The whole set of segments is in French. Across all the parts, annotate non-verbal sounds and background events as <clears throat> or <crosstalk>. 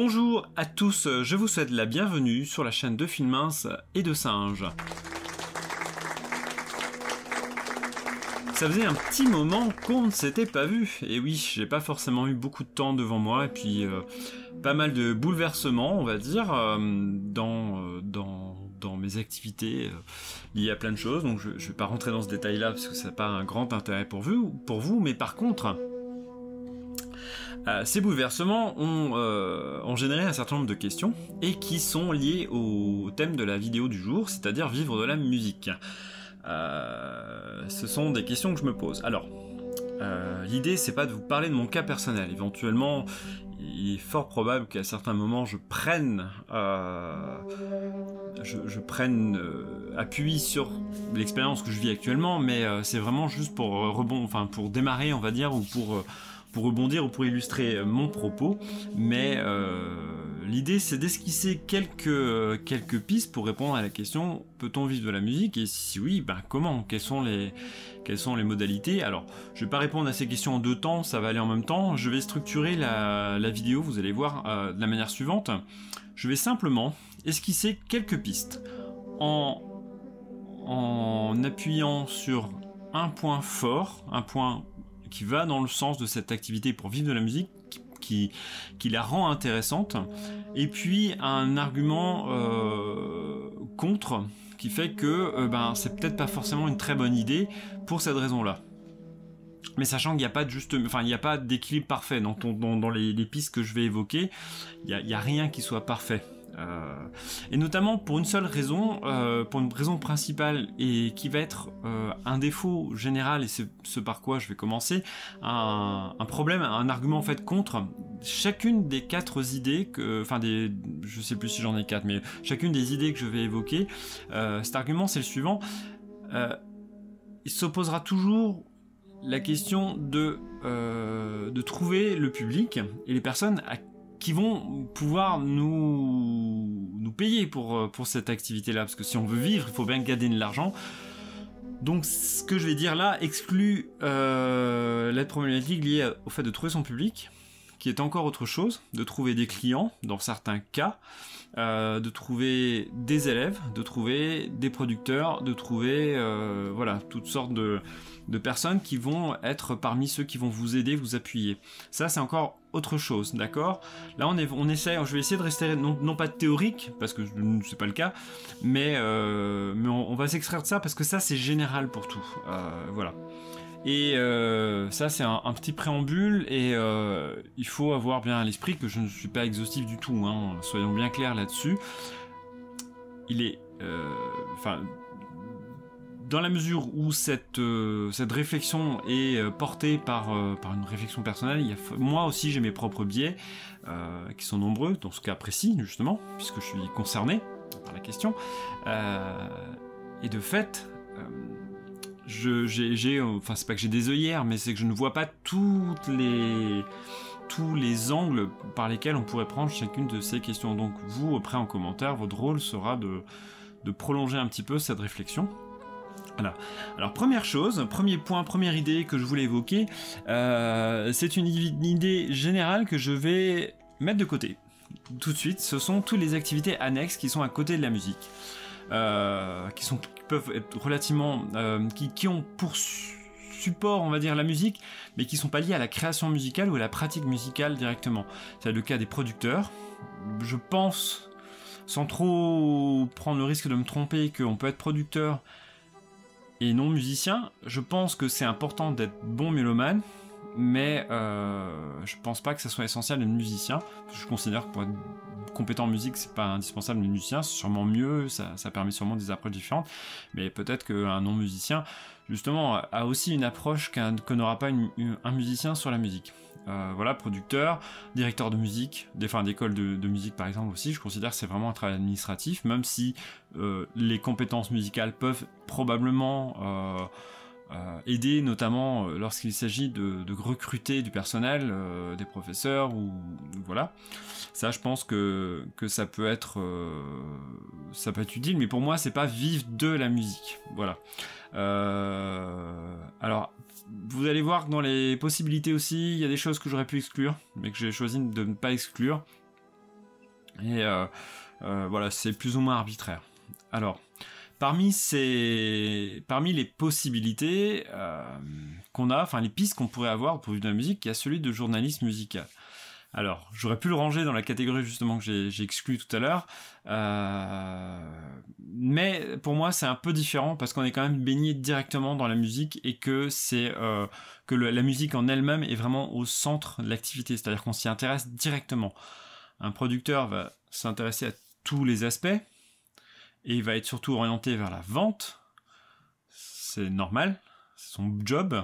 Bonjour à tous, je vous souhaite la bienvenue sur la chaîne de films et de singes. Ça faisait un petit moment qu'on ne s'était pas vu. Et oui, j'ai pas forcément eu beaucoup de temps devant moi et puis euh, pas mal de bouleversements, on va dire, euh, euh, dans, dans, mes activités liées à plein de choses. Donc je, vais pas rentrer dans ce détail-là parce que ça n'a pas un grand intérêt pour vous, pour vous. Mais par contre, euh, ces bouleversements euh, ont, généré un certain nombre de questions et qui sont liées au thème de la vidéo du jour, c'est-à-dire vivre de la musique. Euh, ce sont des questions que je me pose. Alors, l'idée c'est pas de vous parler de mon cas personnel. Éventuellement, il est fort probable qu'à certains moments je prenne, je, prenne appui sur l'expérience que je vis actuellement, mais c'est vraiment juste pour rebond, enfin pour démarrer, on va dire, ou pour pour rebondir ou pour illustrer mon propos, mais euh, l'idée c'est d'esquisser quelques, euh, quelques pistes pour répondre à la question peut-on vivre de la musique et si oui, ben comment quelles sont, les, quelles sont les modalités Alors, je vais pas répondre à ces questions en deux temps, ça va aller en même temps. Je vais structurer la, vidéo, vous allez voir, euh, de la manière suivante. Je vais simplement esquisser quelques pistes en, en appuyant sur un point fort, un point qui va dans le sens de cette activité pour vivre de la musique, qui, qui la rend intéressante, et puis un argument euh, contre qui fait que euh, ben, c'est peut-être pas forcément une très bonne idée pour cette raison-là mais sachant qu'il n'y a pas de juste, enfin il n'y a pas d'équilibre parfait dans, dans, les, pistes que je vais évoquer, il n'y a, rien qui soit parfait. Euh, et notamment pour une seule raison, euh, pour une raison principale et qui va être euh, un défaut général, et c'est ce par quoi je vais commencer, un, problème, un argument en fait contre chacune des quatre idées, que, enfin des, je sais plus si j'en ai quatre, mais chacune des idées que je vais évoquer, cet argument c'est le suivant, il s'opposera toujours la question de, de trouver le public et les personnes à qui vont pouvoir nous, nous payer pour, euh, pour cette activité-là. Parce que si on veut vivre, il faut bien gagner de l'argent. Donc ce que je vais dire là exclut euh, l'aide problématique liée au fait de trouver son public qui est encore autre chose, de trouver des clients dans certains cas, euh, de trouver des élèves, de trouver des producteurs, de trouver euh, voilà toutes sortes de, personnes qui vont être parmi ceux qui vont vous aider, vous appuyer. Ça c'est encore autre chose, d'accord Là, on, est, on essaie, je vais essayer de rester non, pas théorique, parce que c'est pas le cas, mais, euh, on, va s'extraire de ça, parce que ça, c'est général pour tout. voilà. Et euh, ça, c'est un, petit préambule, et euh, il faut avoir bien à l'esprit que je ne suis pas exhaustif du tout, hein. soyons bien clairs là-dessus. Il est... Euh, enfin... dans la mesure où cette, cette réflexion est portée par, par une réflexion personnelle, il moi aussi j'ai mes propres biais, qui sont nombreux, dans ce cas précis justement, puisque je suis concerné par la question. et de fait, j'ai, enfin c'est pas que j'ai des œillères, mais c'est que je ne vois pas toutes les tous les angles par lesquels on pourrait prendre chacune de ces questions. Donc vous, après en commentaire, votre rôle sera de, de prolonger un petit peu cette réflexion. Voilà. Alors première chose, premier point, première idée que je voulais évoquer, euh, c'est une idée générale que je vais mettre de côté. Tout de suite, ce sont toutes les activités annexes qui sont à côté de la musique. Euh, qui sont peuvent être relativement, euh, qui, ont pour support, on va dire, la musique, mais qui sont pas liés à la création musicale ou à la pratique musicale directement. C'est le cas des producteurs. Je pense, sans trop prendre le risque de me tromper, qu'on peut être producteur et non musicien. Je pense que c'est important d'être bon mélomane, mais euh, je pense pas que ce soit essentiel d'être musicien. Je considère que pour être compétent en musique, c'est pas indispensable, le musicien, c'est sûrement mieux, ça, ça, permet sûrement des approches différentes, mais peut-être qu'un non-musicien, justement, a aussi une approche qu'un, n'aura pas un musicien sur la musique. Euh, voilà, producteur, directeur de musique, des, enfin d'école de, de, musique par exemple aussi, je considère que c'est vraiment un travail administratif, même si euh, les compétences musicales peuvent probablement... Euh, euh, aider notamment euh, lorsqu'il s'agit de, recruter du personnel, euh, des professeurs ou voilà. Ça, je pense que, que ça peut être ça peut être utile, mais pour moi, c'est pas vivre de la musique. Voilà. alors, vous allez voir que dans les possibilités aussi, il y a des choses que j'aurais pu exclure, mais que j'ai choisi de ne pas exclure. Et voilà, c'est plus ou moins arbitraire. Alors, Parmi parmi les possibilités euh, qu'on a, enfin les pistes qu'on pourrait avoir pour une de la musique, il y a celui de journaliste musical. Alors, j'aurais pu le ranger dans la catégorie justement que j'ai exclue tout à l'heure, euh, mais pour moi c'est un peu différent parce qu'on est quand même baigné directement dans la musique et que c'est euh, que la musique en elle-même est vraiment au centre de l'activité, c'est-à-dire qu'on s'y intéresse directement. Un producteur va s'intéresser à tous les aspects, et il va être surtout orienté vers la vente. C'est normal, c'est son job.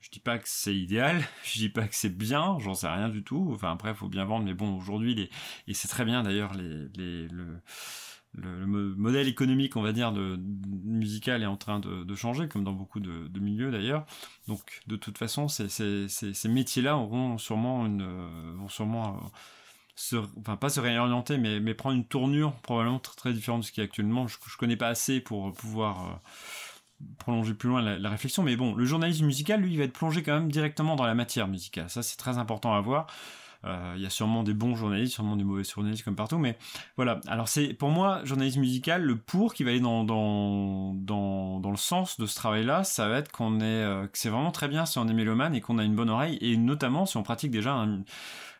Je dis pas que c'est idéal, <laughs> je dis pas que c'est bien, j'en sais rien du tout. Enfin après, faut bien vendre, mais bon, aujourd'hui, et c'est très bien d'ailleurs les, le... modèle économique, on va dire, de, musical est en train de, changer, comme dans beaucoup de, milieux d'ailleurs. Donc, de toute façon, ces, ces métiers-là auront sûrement une, euh, vont sûrement euh, enfin pas se réorienter, mais, prendre une tournure probablement très, différente de ce qui est actuellement. Je, je connais pas assez pour pouvoir euh, prolonger plus loin la, réflexion, mais bon, le journalisme musical, lui, il va être plongé quand même directement dans la matière musicale. Ça, c'est très important à voir. Euh, il y a sûrement des bons journalistes, sûrement des mauvais journalistes comme partout, mais voilà. Alors c'est pour moi, journalisme musical, le pour qui va aller dans dans dans, le sens de ce travail-là, ça va être qu'on est euh, que c'est vraiment très bien si on est mélomane et qu'on a une bonne oreille et notamment si on pratique déjà un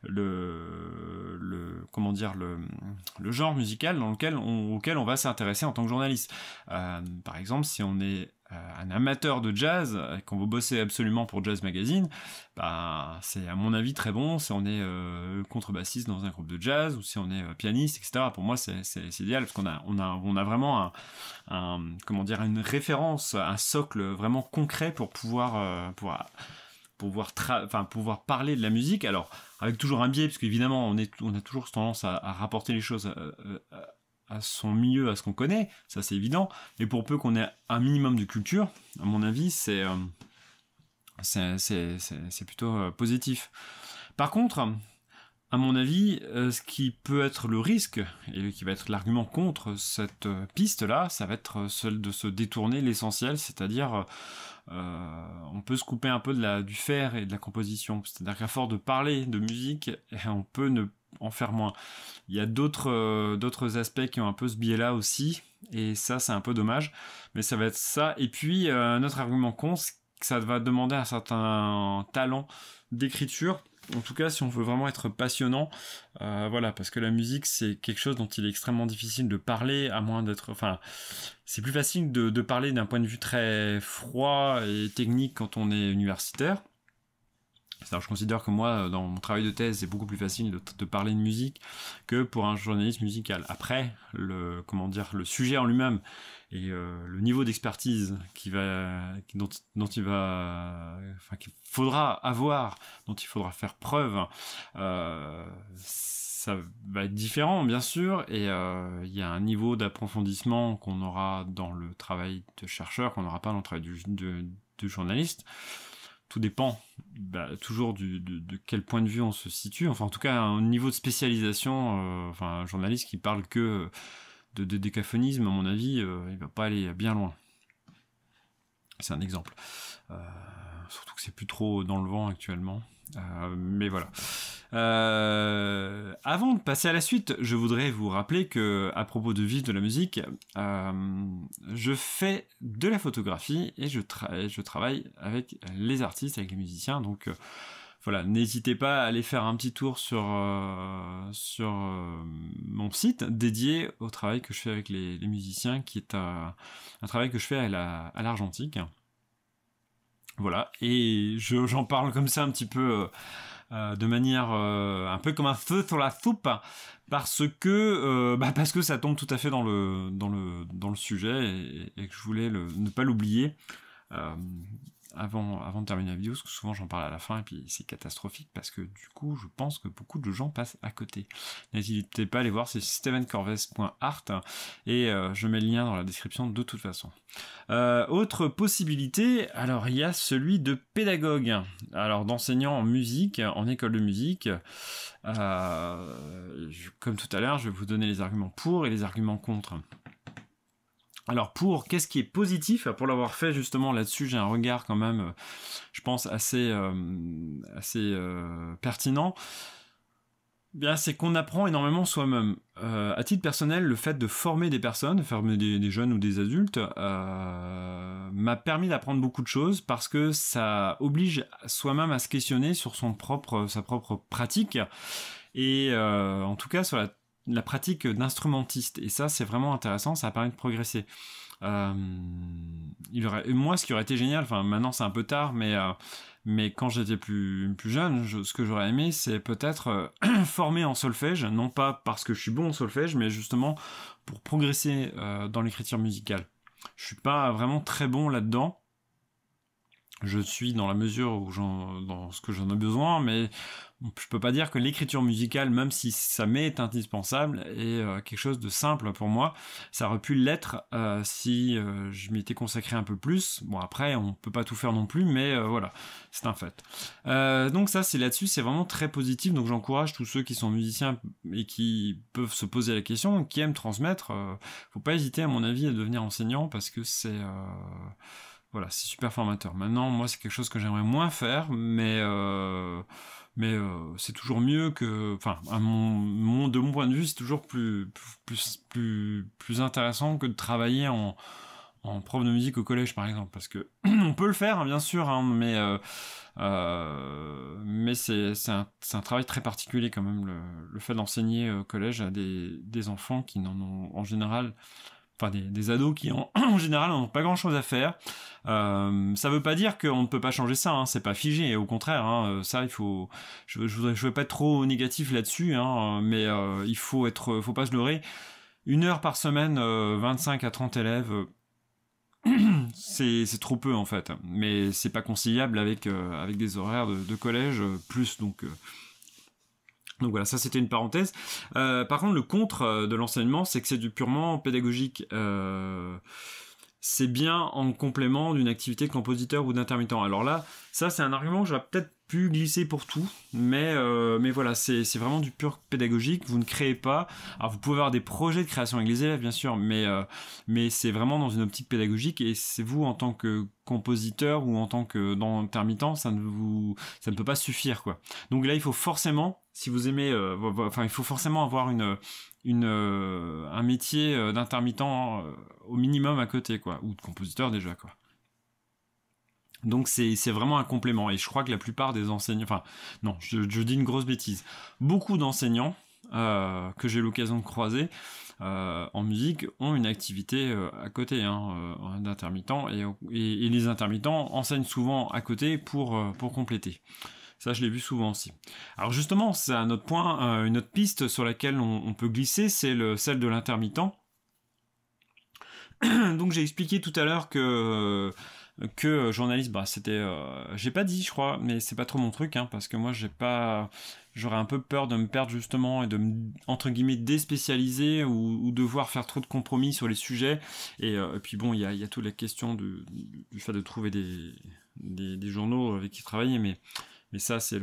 le, le comment dire le, genre musical dans lequel auquel on va s'intéresser en tant que journaliste. Euh, par exemple, si on est euh, un amateur de jazz, et euh, qu'on veut bosser absolument pour Jazz Magazine, bah, c'est à mon avis très bon si on est contrebassiste dans un groupe de jazz ou si on est pianiste, etc. Pour moi, c'est idéal parce qu'on a, on a, vraiment un, comment dire, une référence, un socle vraiment concret pour pouvoir, pouvoir pouvoir, enfin, pouvoir parler de la musique. Alors, avec toujours un biais, parce qu'évidemment, on, est, on a toujours tendance à, rapporter les choses euh, euh, à, son milieu, à ce qu'on connaît, ça c'est évident. Mais pour peu qu'on ait un minimum de culture, à mon avis, c'est euh, c'est plutôt positif. Par contre, à mon avis, ce qui peut être le risque et qui va être l'argument contre cette piste-là, ça va être celle de se détourner l'essentiel, c'est-à-dire euh, on peut se couper un peu de la, du faire et de la composition. C'est-à-dire qu'à force de parler de musique, <laughs> eh, on peut ne en faire moins. Il y a euh, d'autres aspects qui ont un peu ce biais-là aussi, et ça c'est un peu dommage, mais ça va être ça. Et puis, euh, notre argument con, c'est que ça va demander un certain talent d'écriture en tout cas, si on veut vraiment être passionnant, euh, voilà, parce que la musique, c'est quelque chose dont il est extrêmement difficile de parler, à moins d'être, enfin, c'est plus facile de parler d'un point de vue très froid et technique quand on est universitaire je considère que moi, dans mon travail de thèse, c'est beaucoup plus facile de, parler de musique que pour un journaliste musical. Après, le comment dire, le sujet en lui-même et euh, le niveau d'expertise qui va, dont, va, enfin, qu'il faudra avoir, dont il faudra faire preuve, euh, ça va être différent, bien sûr, et euh, il y a un niveau d'approfondissement qu'on aura dans le travail de chercheur qu'on n'aura pas dans le travail de journaliste tout dépend bah, toujours de, quel point de vue on se situe. Enfin, en tout cas, au niveau de spécialisation, euh, enfin, un journaliste qui parle que euh, de, décaphonisme, à mon avis, euh, il va pas aller bien loin. C'est un exemple. surtout que c'est plus trop dans le vent actuellement. Euh, mais voilà. Euh, avant de passer à la suite, je voudrais vous rappeler que, à propos de vivre de la musique, euh, je fais de la photographie et je, travaille avec les artistes, avec les musiciens. Donc voilà, n'hésitez pas à aller faire un petit tour sur, mon site dédié au travail que je fais avec les, musiciens, qui est un, travail que je fais à l'Argentique. Voilà, et j'en parle comme ça un petit peu euh, euh, de manière euh, un peu comme un feu sur la soupe parce que bah, parce que ça tombe tout à fait dans le dans le dans le sujet et, que je voulais ne pas l'oublier avant, de terminer la vidéo, parce que souvent j'en parle à la fin et puis c'est catastrophique parce que du coup je pense que beaucoup de gens passent à côté. N'hésitez pas à aller voir, c'est stevencorves.art et euh, je mets le lien dans la description de toute façon. Euh, autre possibilité, alors il y a celui de pédagogue, alors d'enseignant en musique, en école de musique. Euh, comme tout à l'heure, je vais vous donner les arguments pour et les arguments contre. Alors pour qu'est-ce qui est positif, pour l'avoir fait justement là-dessus, j'ai un regard quand même, euh, je pense, assez, euh, assez euh, pertinent. Eh bien, c'est qu'on apprend énormément soi-même. à titre personnel, le fait de former des personnes, de former des, jeunes ou des adultes, m'a permis d'apprendre beaucoup de choses parce que ça oblige soi-même à se questionner sur son propre, sa propre pratique. Et en tout cas, sur la la pratique d'instrumentiste. Et ça, c'est vraiment intéressant, ça permet de progresser. Euh, il aurait, moi, ce qui aurait été génial, enfin maintenant c'est un peu tard, mais euh, mais quand j'étais plus plus jeune, ce que j'aurais aimé, c'est peut-être euh, <clears throat> former en solfège, non pas parce que je suis bon en solfège, mais justement pour progresser dans l'écriture musicale. Je suis pas vraiment très bon là-dedans, je suis dans la mesure où j'en, dans ce que j'en ai besoin, mais je peux pas dire que l'écriture musicale, même si ça m'est indispensable, est euh, quelque chose de simple pour moi. Ça aurait pu l'être euh, si euh, je m'étais consacré un peu plus. Bon après, on peut pas tout faire non plus, mais voilà, c'est un fait. donc ça, c'est là-dessus, c'est vraiment très positif. Donc j'encourage tous ceux qui sont musiciens et qui peuvent se poser la question, qui aiment transmettre. faut pas hésiter, à mon avis, à devenir enseignant parce que c'est voilà, c'est super formateur. Maintenant, moi, c'est quelque chose que j'aimerais moins faire, mais euh, mais euh, c'est toujours mieux que, enfin, mon, de mon point de vue, c'est toujours plus plus plus plus intéressant que de travailler en prof de musique au collège par exemple parce que <clears throat> on peut le faire hein, bien sûr hein, mais euh, mais c'est un, travail très particulier quand même le, fait d'enseigner au collège à des, des enfants qui n'en ont en général des, ados qui en, <clears throat> général n'ont pas grand chose à faire. Euh, ça veut pas dire qu'on ne peut pas changer ça, hein. c'est pas figé, au contraire, hein. euh, ça il faut. Je, voudrais, je veux pas être trop négatif là-dessus, hein, euh, mais il faut être, faut pas se leurrer. Une heure par semaine, 25 à 30 élèves. <clears throat> c'est trop peu en fait, mais c'est pas conciliable avec, avec des horaires de collège plus donc donc voilà, ça c'était une parenthèse. Euh, par contre, le contre euh, de l'enseignement, c'est que c'est du purement pédagogique. Euh, c'est bien en complément d'une activité de compositeur ou d'intermittent. Alors là, ça c'est un argument que j'aurais peut-être pu glisser pour tout, mais, mais voilà, c'est vraiment du pur pédagogique. Vous ne créez pas. Alors vous pouvez avoir des projets de création avec les élèves, bien sûr, mais, mais c'est vraiment dans une optique pédagogique et c'est vous en tant que compositeur ou en tant que d'intermittent ça ne vous ça ne peut pas suffire quoi. Donc là, il faut forcément si vous aimez, euh, enfin, il faut forcément avoir une, une, euh, un métier euh, d'intermittent au minimum à côté, quoi, ou de compositeur déjà, quoi. Donc c'est vraiment un complément. Et je crois que la plupart des enseignants, enfin non, je, dis une grosse bêtise. Beaucoup d'enseignants que j'ai l'occasion de croiser en musique ont une activité à côté hein, d'intermittent et, les intermittents enseignent souvent à côté pour, pour compléter. Ça, je l'ai vu souvent aussi. Alors justement, c'est un autre point, euh, une autre piste sur laquelle on, peut glisser, c'est celle de l'intermittent. <clears throat> Donc j'ai expliqué tout à l'heure que que euh, journaliste, bah c'était, euh, j'ai pas dit, je crois, mais c'est pas trop mon truc, hein, parce que moi j'ai pas, j'aurais un peu peur de me perdre justement et de me entre guillemets déspécialiser ou, devoir faire trop de compromis sur les sujets. Et, puis bon, il y a, toute la question du, fait de trouver des, des journaux avec qui travailler, mais mais ça, c'est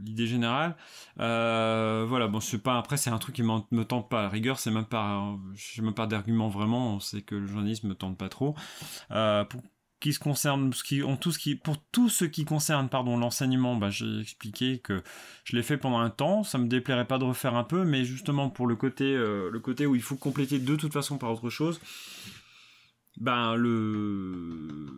l'idée générale. Euh, voilà, bon, c'est pas. Après, c'est un truc qui me tente pas. À la rigueur, c'est même pas. Je même pas d'argument vraiment. On sait que le journalisme me tente pas trop. Euh, pour qui se concerne, qui, tout ce qui, pour tout ce qui concerne, pardon, l'enseignement, bah, j'ai expliqué que je l'ai fait pendant un temps. Ça me déplairait pas de refaire un peu, mais justement pour le côté, euh, le côté où il faut compléter de toute façon par autre chose ben le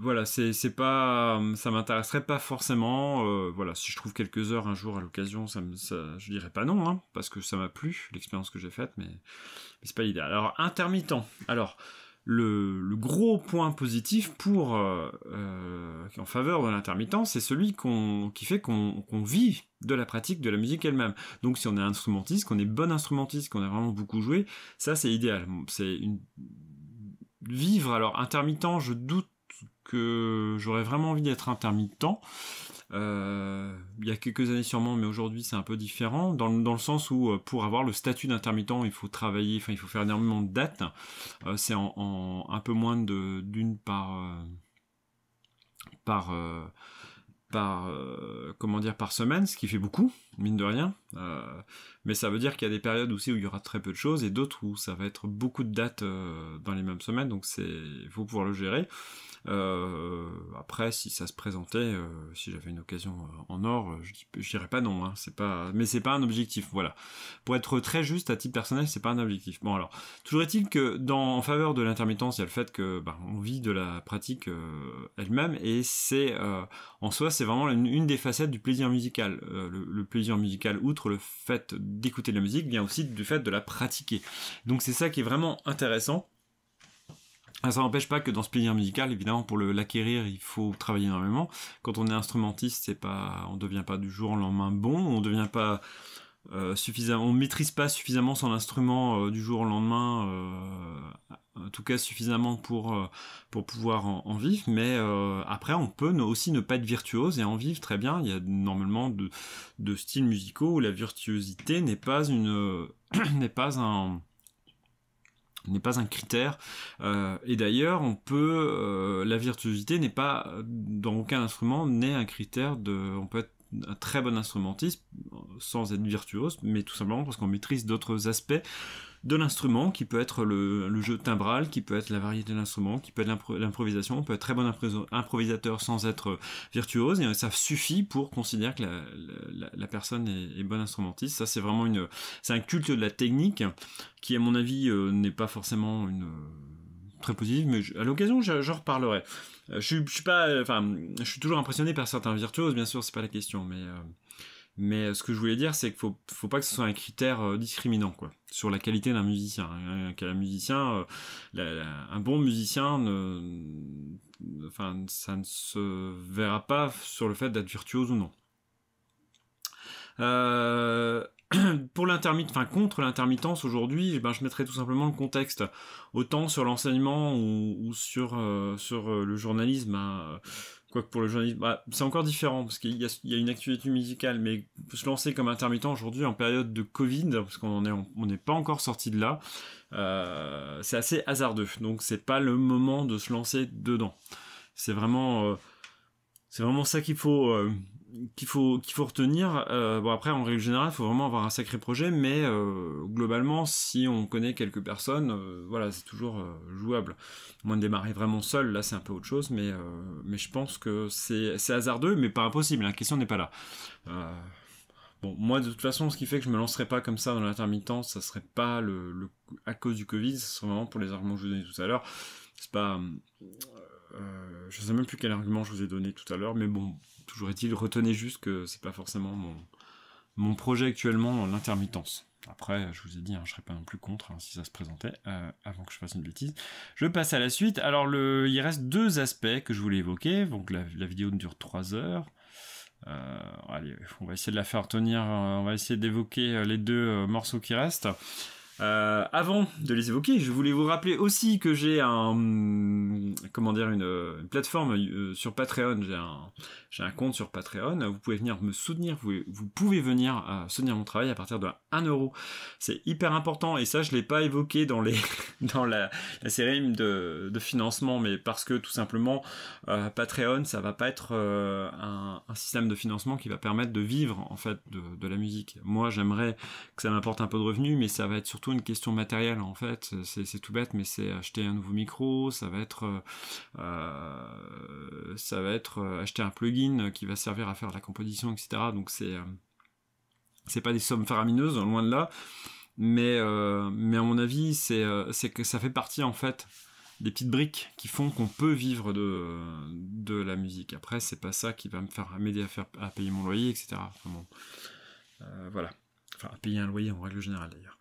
voilà c'est pas ça m'intéresserait pas forcément euh, voilà si je trouve quelques heures un jour à l'occasion ça, me, je dirais pas non hein, parce que ça m'a plu l'expérience que j'ai faite mais, mais c'est pas l'idéal alors intermittent alors le, gros point positif pour euh, euh, en faveur de l'intermittent, c'est celui qui fait qu'on vit de la pratique de la musique elle-même. Donc si on est instrumentiste, qu'on est bon instrumentiste, qu'on a vraiment beaucoup joué, ça c'est idéal. C'est une vivre. Alors intermittent, je doute que j'aurais vraiment envie d'être intermittent. Euh, il y a quelques années sûrement, mais aujourd'hui c'est un peu différent, dans, le sens où euh, pour avoir le statut d'intermittent, il faut travailler, enfin il faut faire énormément de dates. Euh, c'est en, un peu moins d'une par... par par euh, comment dire par semaine, ce qui fait beaucoup, mine de rien. Euh, mais ça veut dire qu'il y a des périodes aussi où il y aura très peu de choses et d'autres où ça va être beaucoup de dates euh, dans les mêmes semaines, donc c'est faut pouvoir le gérer. Euh, après, si ça se présentait, euh, si j'avais une occasion euh, en or, je dirais pas non. Hein, c'est pas, mais c'est pas un objectif. Voilà. Pour être très juste, à titre personnel, c'est pas un objectif. Bon alors, toujours est-il que dans en faveur de l'intermittence, il y a le fait que bah, on vit de la pratique elle-même et c'est en soi, c'est vraiment une, des facettes du plaisir musical. Le, le, plaisir musical, outre le fait d'écouter de la musique, vient aussi du fait de la pratiquer. Donc c'est ça qui est vraiment intéressant. Ah, ça n'empêche pas que dans ce plaisir musical, évidemment, pour l'acquérir, il faut travailler énormément. Quand on est instrumentiste, c'est pas, on devient pas du jour au lendemain bon, on devient pas euh, suffisamment, on maîtrise pas suffisamment son instrument euh, du jour au lendemain, euh, en tout cas suffisamment pour pour pouvoir en, en vivre. Mais après, on peut aussi ne pas être virtuose et en vivre très bien. Il y a normalement de de styles musicaux où la virtuosité n'est pas une <clears throat> n'est pas un n'est pas un critère. Euh, et d'ailleurs, on peut, euh, la virtuosité n'est pas, dans aucun instrument, n'est un critère de, on peut être un très bon instrumentiste sans être virtuose, mais tout simplement parce qu'on maîtrise d'autres aspects de l'instrument, qui peut être le, jeu timbral, qui peut être la variété de l'instrument, qui peut être l'improvisation. On peut être très bon improvisateur sans être euh, virtuose, et euh, ça suffit pour considérer que la, personne est, bonne instrumentiste. Ça, c'est vraiment une, c'est un culte de la technique qui, à mon avis, euh, n'est pas forcément une très positive, mais à l'occasion, j'en reparlerai. Je suis, pas, enfin, je suis toujours impressionné par certains virtuoses, bien sûr, c'est pas la question, mais mais euh, ce que je voulais dire, c'est qu'il faut, faut pas que ce soit un critère euh, discriminant, quoi, sur la qualité d'un musicien. Euh, un, musicien, un bon musicien, ne, enfin, ça ne se verra pas sur le fait d'être virtuose ou non. <clears throat> pour enfin contre l'intermittence aujourd'hui, eh ben, je mettrais tout simplement le contexte. Autant sur l'enseignement ou, sur, sur le journalisme, hein, Quoique pour le journalisme, bah, c'est encore différent parce qu'il y, a une activité musicale, mais se lancer comme intermittent aujourd'hui en période de Covid, parce qu'on n'est on, n'est pas encore sorti de là, euh, c'est assez hasardeux. Donc c'est pas le moment de se lancer dedans. C'est vraiment, euh, c'est vraiment ça qu'il faut. Euh, qu'il faut qu'il faut retenir. Euh, bon après en règle générale, il faut vraiment avoir un sacré projet, mais euh, globalement, si on connaît quelques personnes, euh, voilà, c'est toujours jouable. Moi, de démarrer vraiment seul, là c'est un peu autre chose, mais mais je pense que c'est c'est hasardeux, mais pas impossible. Hein, la question n'est pas là. Bon, moi de toute façon, ce qui fait que je me lancerai pas comme ça dans l'intermittence, ça serait pas le, à cause du Covid, ce serait vraiment pour les arguments que je vous donnais tout à l'heure. C'est pas euh, je ne sais même plus quel argument je vous ai donné tout à l'heure, mais bon, toujours est-il, retenez juste que c'est pas forcément mon, mon projet actuellement, l'intermittence. Après, je vous ai dit, je hein, je serais pas non plus contre hein, si ça se présentait, euh, avant que je fasse une bêtise. Je passe à la suite. Alors, il reste deux aspects que je voulais évoquer. Donc, la, vidéo dure 3 heures. Euh, allez, on va essayer de la faire tenir, on va essayer d'évoquer les deux morceaux qui restent. Euh, avant de les évoquer, je voulais vous rappeler aussi que j'ai un, comment dire, une, plateforme euh, sur Patreon. J'ai un, compte sur Patreon. Vous pouvez venir me soutenir. Vous, vous pouvez venir euh, soutenir mon travail à partir de 1 euro. C'est hyper important et ça, je l'ai pas évoqué dans les, <laughs> dans la, série de, de, financement, mais parce que tout simplement, Patreon, ça va pas être un, système de financement qui va permettre de vivre en fait de, de la musique. Moi, j'aimerais que ça m'apporte un peu de revenus, mais ça va être surtout une question matérielle en fait. C'est tout bête, mais c'est acheter un nouveau micro, ça va être euh, euh, ça va être euh, acheter un plugin qui va servir à faire la composition, etc. Donc c'est c'est pas des sommes faramineuses, loin de là. Mais mais à mon avis, c'est c'est que ça fait partie en fait des petites briques qui font qu'on peut vivre de, de la musique. Après, c'est pas ça qui va me faire m'aider à faire à payer mon loyer, etc. voilà à payer un loyer en règle générale d'ailleurs.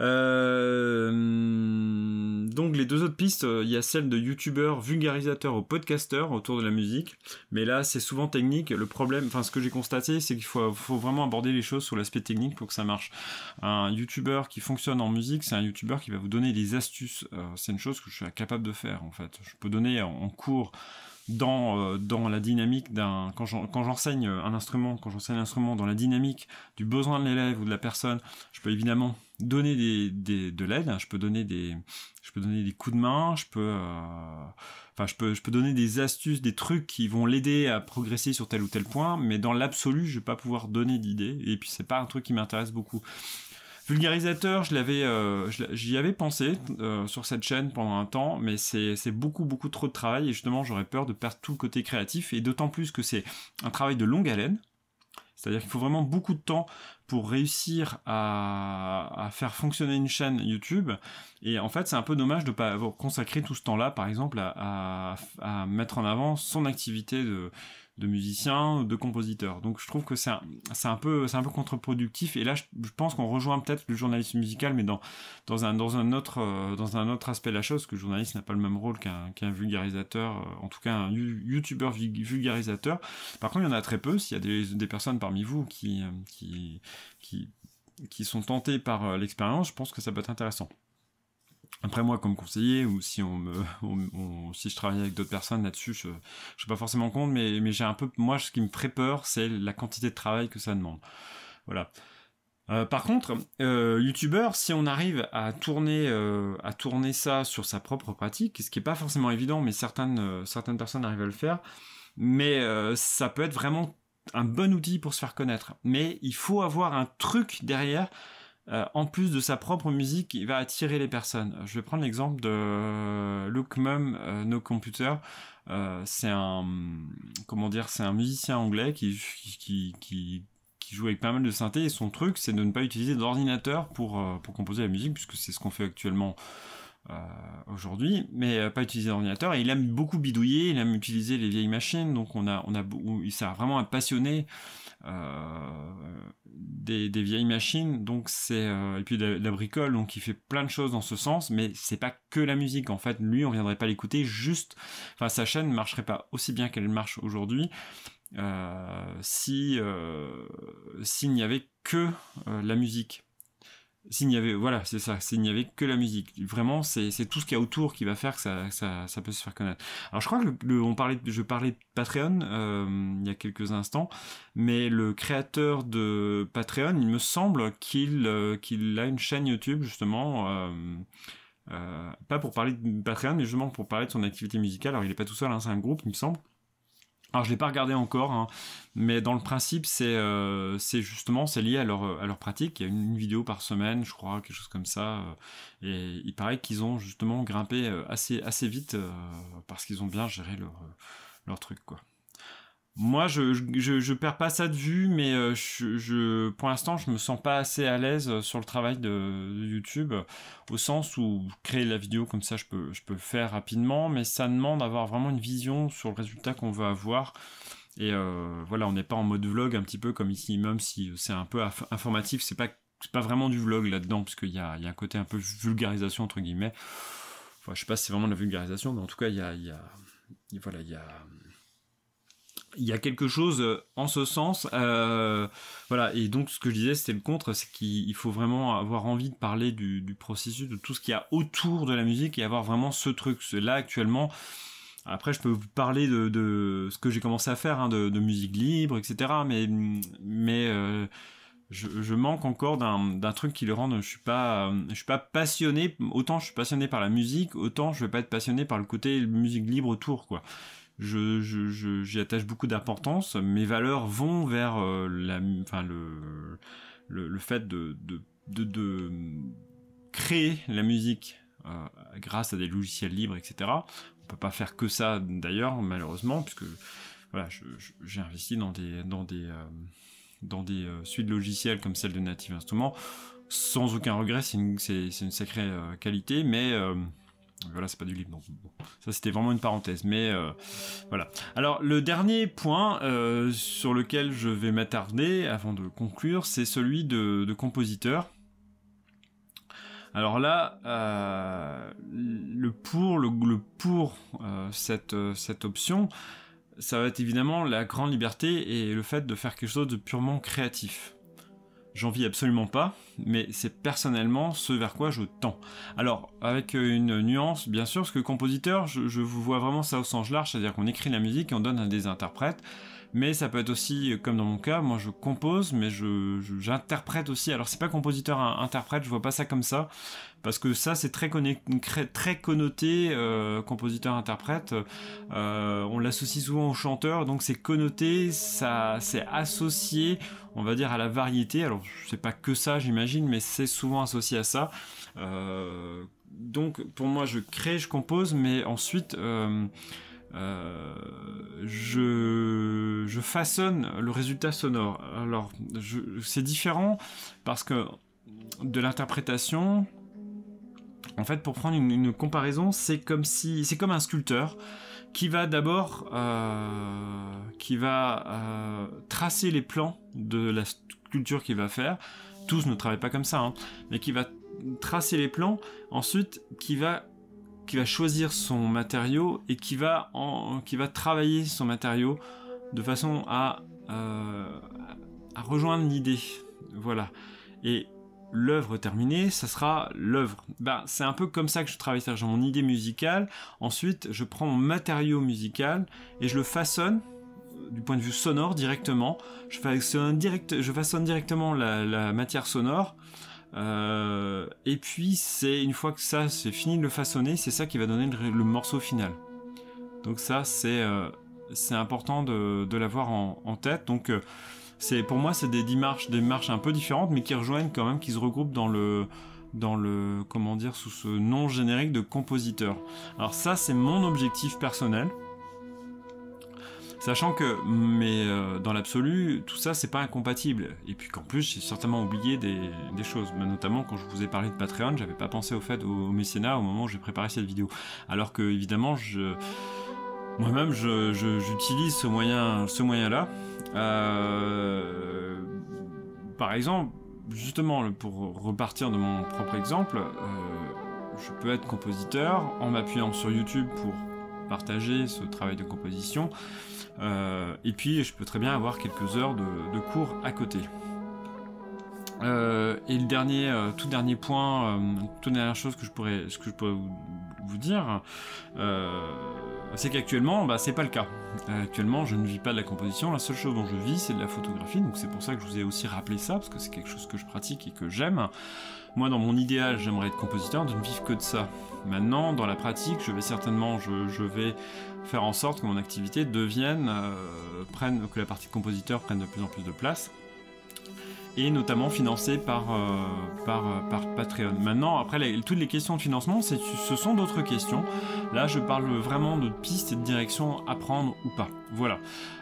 Euh, donc les deux autres pistes, euh, il y a celle de youtubeur, vulgarisateur ou podcasteur autour de la musique, mais là c'est souvent technique. Le problème, enfin ce que j'ai constaté, c'est qu'il faut, faut, vraiment aborder les choses sous l'aspect technique pour que ça marche. Un youtubeur qui fonctionne en musique, c'est un youtubeur qui va vous donner des astuces. Euh, c'est une chose que je suis capable de faire en fait. Je peux donner en cours dans, euh, dans la dynamique d'un quand j'enseigne un instrument, quand j'enseigne un dans la dynamique du besoin de l'élève ou de la personne, je peux évidemment donner de l'aide, je peux donner des je peux donner des coups de main, je peux euh, enfin je peux je peux donner des astuces, des trucs qui vont l'aider à progresser sur tel ou tel point, mais dans l'absolu, je vais pas pouvoir donner d'idées et puis c'est pas un truc qui m'intéresse beaucoup. Vulgarisateur, je l'avais, euh, j'y avais pensé euh, sur cette chaîne pendant un temps, mais c'est beaucoup beaucoup trop de travail et justement j'aurais peur de perdre tout le côté créatif et d'autant plus que c'est un travail de longue haleine. C'est-à-dire qu'il faut vraiment beaucoup de temps pour réussir à, faire fonctionner une chaîne YouTube. Et en fait, c'est un peu dommage de ne pas avoir consacré tout ce temps-là, par exemple, à, à, mettre en avant son activité de, de musiciens, de compositeurs. Donc je trouve que c'est un, un, peu, un peu contre-productif. Et là, je, pense qu'on rejoint peut-être le journalisme musical, mais dans, dans, un, dans, un autre, euh, dans un autre aspect de la chose, que le journaliste n'a pas le même rôle qu'un vulgarisateur, euh, en tout cas un youtubeur vulgarisateur. Par contre, il y en a très peu. S'il y a des, personnes parmi vous euh, qui, qui, qui sont tentées par l'expérience, je pense que ça peut être intéressant. Après moi comme conseiller ou si on me <laughs> si je travaille avec d'autres personnes là-dessus, je ne suis pas forcément compte, mais, mais j'ai un peu moi ce qui me ferait peur, c'est la quantité de travail que ça demande. Voilà. Euh, par contre, euh, youtubeur, si on arrive à tourner, euh, à tourner ça sur sa propre pratique, ce qui est pas forcément évident, mais certaines, euh, certaines personnes arrivent à le faire, mais ça peut être vraiment un bon outil pour se faire connaître. Mais il faut avoir un truc derrière euh, en plus de sa propre musique, il va attirer les personnes. Euh, je vais prendre l'exemple de euh, Luke Mum, No Computer. c'est un, mm, comment dire, c'est un musicien anglais qui, joue avec pas mal de synthé et son truc, c'est de ne pas utiliser d'ordinateur pour composer la musique puisque c'est ce qu'on fait actuellement euh, aujourd'hui, mais euh, pas utiliser d'ordinateur. Et il aime beaucoup bidouiller, il aime utiliser les vieilles machines, donc on a, on a, ça vraiment un passionné euh, des, vieilles machines, donc c'est et puis de, la bricole, donc il fait plein de choses dans ce sens, mais c'est pas que la musique. En fait, lui, on viendrait pas l'écouter juste, enfin sa chaîne ne marcherait pas aussi bien qu'elle marche aujourd'hui. si s'il n'y avait que la musique s'il n'y avait, voilà, c'est ça, s'il n'y avait que la musique. Vraiment, c'est tout ce qu'il y a autour qui va faire que ça, peut se faire connaître. Alors, je crois que parlait, je parlais de Patreon euh, il y a quelques instants, mais le créateur de Patreon, il me semble qu'il euh, qu'il a une chaîne YouTube, justement. Euh, pas pour parler de Patreon, mais justement pour parler de son activité musicale. Alors, il n'est pas tout seul, hein, c'est un groupe, il me semble. Alors je l'ai pas regardé encore, hein, mais dans le principe euh, c'est justement c'est lié à leur, à leur pratique. Il y a une, vidéo par semaine, je crois, quelque chose comme ça. Euh, et il paraît qu'ils ont justement grimpé euh, assez assez vite parce qu'ils ont bien géré leur leur truc quoi moi, je, je, perds pas ça de vue, mais euh, je, pour l'instant, je me sens pas assez à l'aise euh, sur le travail de, YouTube, au sens où créer la vidéo comme ça, je peux, je peux le faire rapidement, mais ça demande d'avoir vraiment une vision sur le résultat qu'on veut avoir. Et euh, voilà, on n'est pas en mode vlog un petit peu comme ici, même si c'est un peu informatif, c'est pas, pas vraiment du vlog là-dedans, parce qu'il y a, un côté un peu vulgarisation, entre guillemets. Enfin, je sais pas si c'est vraiment de la vulgarisation, mais en tout cas, il y voilà, il y a il y a quelque chose euh, en ce sens. Euh, voilà, et donc ce que je disais, c'était le contre, c'est qu'il faut vraiment avoir envie de parler du, processus, de tout ce qu'il y a autour de la musique et avoir vraiment ce truc. Là, actuellement, après, je peux vous parler de, ce que j'ai commencé à faire, hein, de, musique libre, etc. Mais, euh, je, manque encore d'un truc qui le rende. Je suis je suis pas passionné. Autant je suis passionné par la musique, autant je vais pas être passionné par le côté musique libre autour, quoi je, j'y attache beaucoup d'importance. Mes valeurs vont vers euh, la, enfin le, le, fait de, de, de, créer la musique euh, grâce à des logiciels libres, etc. On peut pas faire que ça d'ailleurs, malheureusement, puisque voilà, j'ai investi dans des dans des euh, dans des suites logicielles comme celle de Native Instruments. Sans aucun regret, c'est une, une, sacrée qualité, mais voilà, c'est pas du livre, ça c'était vraiment une parenthèse, mais euh, voilà. Alors le dernier point euh, sur lequel je vais m'attarder avant de conclure, c'est celui de, compositeur. Alors là, euh, le pour, le, le pour cette option, ça va être évidemment la grande liberté et le fait de faire quelque chose de purement créatif j'en vis absolument pas, mais c'est personnellement ce vers quoi je tends. Alors, avec euh, une nuance, bien sûr, parce que compositeur, je, vous vois vraiment ça au sens large, c'est-à-dire qu'on écrit la musique et on donne à des interprètes mais ça peut être aussi, euh, comme dans mon cas, moi je compose, mais j'interprète aussi. Alors c'est pas compositeur hein, interprète, je vois pas ça comme ça, parce que ça c'est très, connoté euh, compositeur interprète. Euh, on l'associe souvent au chanteur, donc c'est connoté, ça c'est associé, on va dire à la variété. Alors c'est pas que ça j'imagine, mais c'est souvent associé à ça. donc pour moi je crée, je compose, mais ensuite euh, je, façonne le résultat sonore. Alors, c'est différent parce que de l'interprétation, en fait, pour prendre une, comparaison, c'est comme si, c'est comme un sculpteur qui va d'abord, euh, qui va euh, tracer les plans de la sculpture qu'il va faire. Tous ne travaillent pas comme ça, hein, mais qui va tracer les plans. Ensuite, qui va qui va choisir son matériau et qui va, qui va travailler son matériau de façon euh, à, rejoindre l'idée. Voilà. Et l'œuvre terminée, ça sera l'œuvre. Ben, c'est un peu comme ça que je travaille, cest j'ai mon idée musicale, ensuite je prends mon matériau musical et je le façonne euh, du point de vue sonore directement. Je façonne, direct, directement la matière sonore euh, et puis c'est une fois que ça c'est fini de le façonner, c'est ça qui va donner le, morceau final. Donc ça c'est euh, c'est important de, de l'avoir en, tête. Donc euh, c'est pour moi c'est des démarches des marches un peu différentes, mais qui rejoignent quand même, qui se regroupent dans le dans le comment dire sous ce nom générique de compositeur. Alors ça c'est mon objectif personnel. Sachant que, mais euh, dans l'absolu, tout ça c'est pas incompatible. Et puis qu'en plus, j'ai certainement oublié des, choses. notamment quand je vous ai parlé de Patreon, j'avais pas pensé au fait au, mécénat au moment où j'ai préparé cette vidéo. Alors que évidemment, je moi-même, j'utilise ce moyen, ce moyen-là. Euh, par exemple, justement, pour repartir de mon propre exemple, euh, je peux être compositeur en m'appuyant sur YouTube pour partager ce travail de composition. Euh, et puis, je peux très bien avoir quelques heures de, cours à côté. Euh, et le dernier, euh, tout dernier point, toute dernière chose que je pourrais, que je peux vous, dire, c'est qu'actuellement, bah, c'est pas le cas. Actuellement, je ne vis pas de la composition. La seule chose dont je vis, c'est de la photographie. Donc c'est pour ça que je vous ai aussi rappelé ça, parce que c'est quelque chose que je pratique et que j'aime. Moi, dans mon idéal, j'aimerais être compositeur, de ne vivre que de ça. Maintenant, dans la pratique, je vais certainement, je, vais faire en sorte que mon activité devienne, euh, que la partie compositeur prenne de plus en plus de place et notamment financée par, euh, par, euh, par, Patreon. Maintenant, après, toutes les questions de financement, ce sont d'autres questions. Là, je parle vraiment de pistes et de directions à prendre ou pas. Voilà.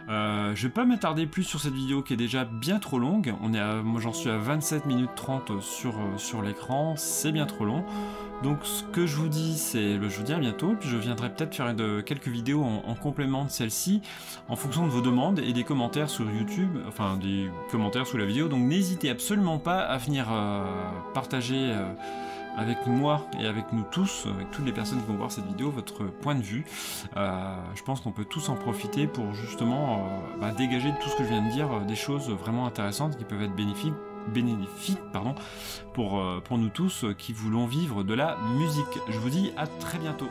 Je je vais pas m'attarder plus sur cette vidéo qui est déjà bien trop longue. On est moi, j'en suis à 27 minutes 30 sur, sur l'écran. C'est bien trop long. Donc ce que je vous dis, c'est le je vous dis à bientôt, puis je viendrai peut-être faire de, quelques vidéos en, complément de celle-ci, en fonction de vos demandes et des commentaires sur YouTube, enfin des commentaires sous la vidéo, donc n'hésitez absolument pas à venir euh, partager euh, avec moi et avec nous tous, avec toutes les personnes qui vont voir cette vidéo, votre point de vue. Euh, je pense qu'on peut tous en profiter pour justement bah, dégager de tout ce que je viens de dire des choses vraiment intéressantes qui peuvent être bénéfiques bénéfique pardon, pour, euh, pour nous tous qui voulons vivre de la musique. Je vous dis à très bientôt.